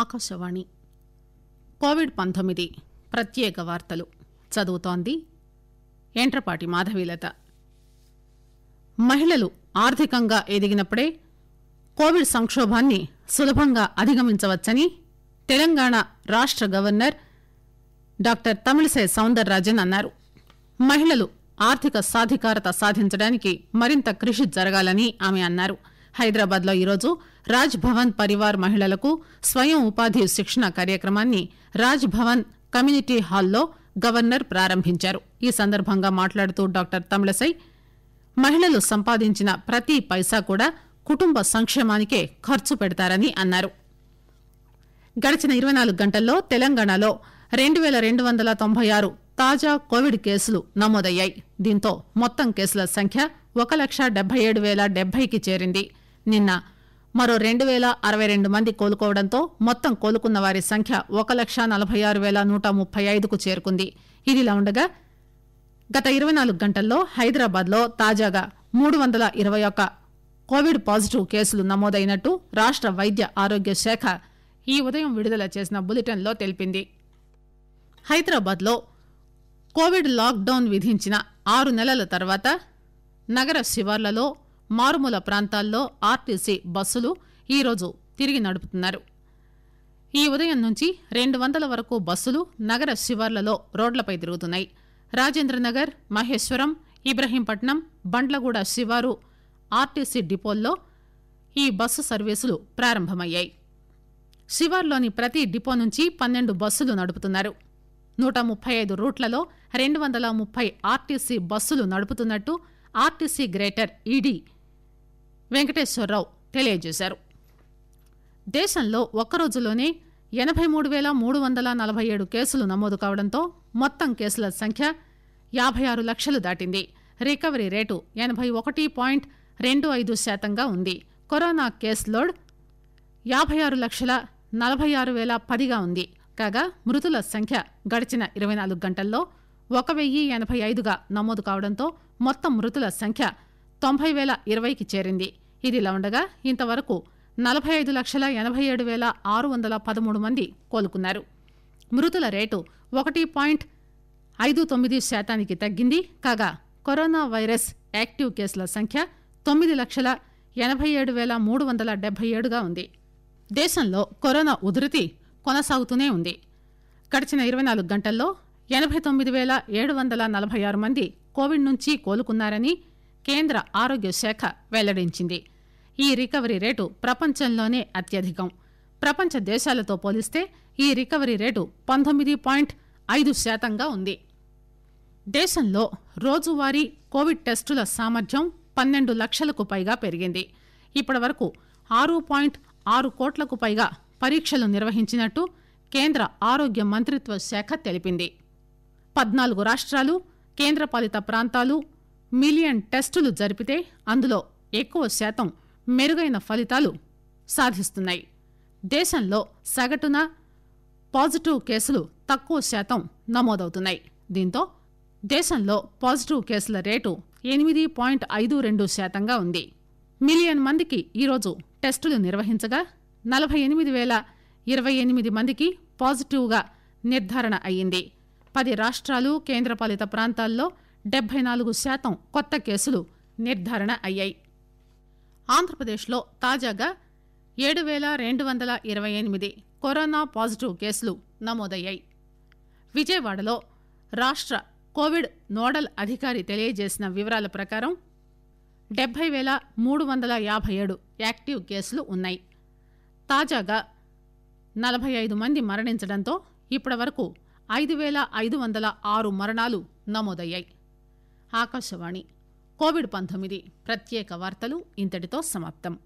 Akashvani Covid పంతొమ్మిది ప్రత్యేక వార్తలు చదువుతోంది ఎంట్రపాటి మాధవీలత మహిళలు ఆర్థికంగా ఎదిగినప్పుడే కోవిడ్ సంక్షోభాన్ని సులభంగా అధిగమించవచ్చని తెలంగాణ రాష్ట గవర్నర్ డాక్టర్ తమిళిసై రాజన్ అన్నారు మహిళలు ఆర్థిక సాధికారత సాధించడానికి మరింత కృషి జరగాలని ఆమె అన్నారు హైదరాబాద్ లో ఈరోజు రాజ్ భవన్ పరివార్ మహిళలకు స్వయం ఉపాధి శిక్షణ కార్యక్రమాన్ని రాజ్ భవన్ కమ్యూనిటీ హాల్లో గవర్నర్ ప్రారంభించారు ఈ సందర్బంగా మాట్లాడుతూ డాక్టర్ తమిళసై మహిళలు సంపాదించిన ప్రతి పైసా కూడా కుటుంబ సంక్షేమానికే ఖర్చు పెడతారని అన్నారు గడిచిన ఇరవై నాలుగు గంటల్లో తెలంగాణలో రెండు పేల రెండు వందల తొంభై ఆరు తాజా కోవిడ్ కేసులు నమోదయ్యాయి దీంతో మొత్తం కేసుల సంఖ్య ఒక లక్ష డెబ్బై ఏడు వేల డెబ్బైకి చేరింది నిన్న మరో రెండు పేల అరవై రెండు మంది కోలుకోవడంతో మొత్తం కోలుకున్న వారి సంఖ్య ఒక లక్ష నలబై ఆరు పేల నూట ముప్పై ఐదుకు చేరుకుంది ఇదిలా ఉండగా గత ఇరవై నాలుగు గంటల్లో హైదరాబాద్ లో తాజాగా మూడు వందల ఇరవై ఒక్క కోవిడ్ పాజిటివ్ కేసులు నమోదైనట్టు రాష్ట వైద్య ఆరోగ్య శాఖ ఈ ఉదయం విడుదల చేసిన లో తెలిపింది హైదరాబాద్లో కోవిడ్ లాక్డౌన్ విధించిన ఆరు నెలల తర్వాత నగర శివార్లలో మారుమూల ప్రాంతాల్లో ఆర్టీసీ బస్సులు ఈరోజు తిరిగి నడుపుతున్నారు ఈ ఉదయం నుంచి రెండు వందల వరకు బస్సులు నగర శివార్లలో రోడ్లపై తిరుగుతున్నాయి రాజేంద్రనగర్ మహేశ్వరం ఇబ్రహీంపట్నం బండ్లగూడ శివారు ఆర్టీసీ డిపోల్లో ఈ బస్సు సర్వీసులు ప్రారంభమయ్యాయి శివార్లోని ప్రతి డిపో నుంచి పన్నెండు బస్సులు నడుపుతున్నారు నూట ముప్పై ఐదు రూట్లలో రెండు వందల ముప్పై ఆర్టీసీ బస్సులు నడుపుతున్నట్టు ఆర్టీసీ గ్రేటర్ ఈడీ వెంకటేశ్వరరావు తెలియజేశారు దేశంలో ఒక్కరోజులోనే ఎనబై మూడు పేల మూడు వందల నలబై ఏడు కేసులు నమోదు కావడంతో మొత్తం కేసుల సంఖ్య యాబై ఆరు లక్షలు దాటింది రికవరీ రేటు ఎనబై ఒకటి పాయింట్ రెండు ఐదు శాతంగా ఉంది కరోనా కేసు లోడ్ యాబై ఆరు లక్షల నలబై ఆరు వేల పదిగా ఉంది కాగా మృతుల సంఖ్య గడిచిన ఇరవై నాలుగు గంటల్లో ఒక వెయ్యి ఎనబై ఐదుగా నమోదు కావడంతో మొత్తం మృతుల సంఖ్య తొంభై వేల ఇరవైకి చేరింది ఇదిలా ఉండగా ఇంతవరకు నలబై ఐదు లక్షల ఎనబై ఏడు పేల ఆరు వందల పదమూడు మంది కోలుకున్నారు మృతుల రేటు ఒకటి పాయింట్ ఐదు తొమ్మిది శాతానికి తగ్గింది కాగా కరోనా వైరస్ యాక్టివ్ కేసుల సంఖ్య తొమ్మిది లక్షల ఎనబై ఏడు పేల మూడు వందల డెబ్బై ఏడుగా ఉంది దేశంలో కరోనా ఉధృతి కొనసాగుతూనే ఉంది గడిచిన ఇరవై నాలుగు గంటల్లో ఎనభై తొమ్మిది వేల ఏడు వందల నలభై ఆరు మంది కోవిడ్ నుంచి కోలుకున్నారని కేంద్ర ఆరోగ్య శాఖ వెల్లడించింది ఈ రికవరీ రేటు ప్రపంచంలోనే అత్యధికం ప్రపంచ దేశాలతో పోలిస్తే ఈ రికవరీ రేటు పంతొమ్మిది పాయింట్ ఐదు శాతంగా ఉంది దేశంలో రోజువారీ కోవిడ్ టెస్టుల సామర్థ్యం పన్నెండు లక్షలకు పైగా పెరిగింది ఇప్పటి వరకు ఆరు పాయింట్ ఆరు కోట్లకు పైగా పరీక్షలు నిర్వహించినట్టు కేంద్ర ఆరోగ్య మంత్రిత్వ శాఖ తెలిపింది పద్నాలుగు రాష్ట్రాలు కేంద్రపాలిత ప్రాంతాలు మిలియన్ టెస్టులు జరిపితే అందులో ఎక్కువ శాతం మెరుగైన ఫలితాలు సాధిస్తున్నాయి దేశంలో సగటున పాజిటివ్ కేసులు తక్కువ శాతం నమోదవుతున్నాయి దీంతో దేశంలో పాజిటివ్ కేసుల రేటు ఎనిమిది పాయింట్ ఐదు రెండు శాతంగా ఉంది మిలియన్ మందికి ఈరోజు టెస్టులు నిర్వహించగా నలభై ఎనిమిది వేల ఇరవై ఎనిమిది మందికి పాజిటివ్గా నిర్ధారణ అయ్యింది పది రాష్ట్రాలు కేంద్రపాలిత ప్రాంతాల్లో డెబ్బై నాలుగు శాతం కొత్త కేసులు నిర్ధారణ అయ్యాయి ఆంధ్రప్రదేశ్లో తాజాగా ఏడు పేల రెండు వందల ఇరవై ఎనిమిది కరోనా పాజిటివ్ కేసులు నమోదయ్యాయి విజయవాడలో రాష్ట కోవిడ్ నోడల్ అధికారి తెలియజేసిన వివరాల ప్రకారం డెబ్బై పేల మూడు వందల యాభై ఏడు యాక్టివ్ కేసులు ఉన్నాయి తాజాగా నలభై ఐదు మంది మరణించడంతో ఇప్పటి వరకు ఐదు వేల ఐదు వందల ఆరు మరణాలు నమోదయ్యాయి ఆకాశవాణి కోవిడ్ పంతొమ్మిది ప్రత్యేక వార్తలు ఇంతటితో సమాప్తం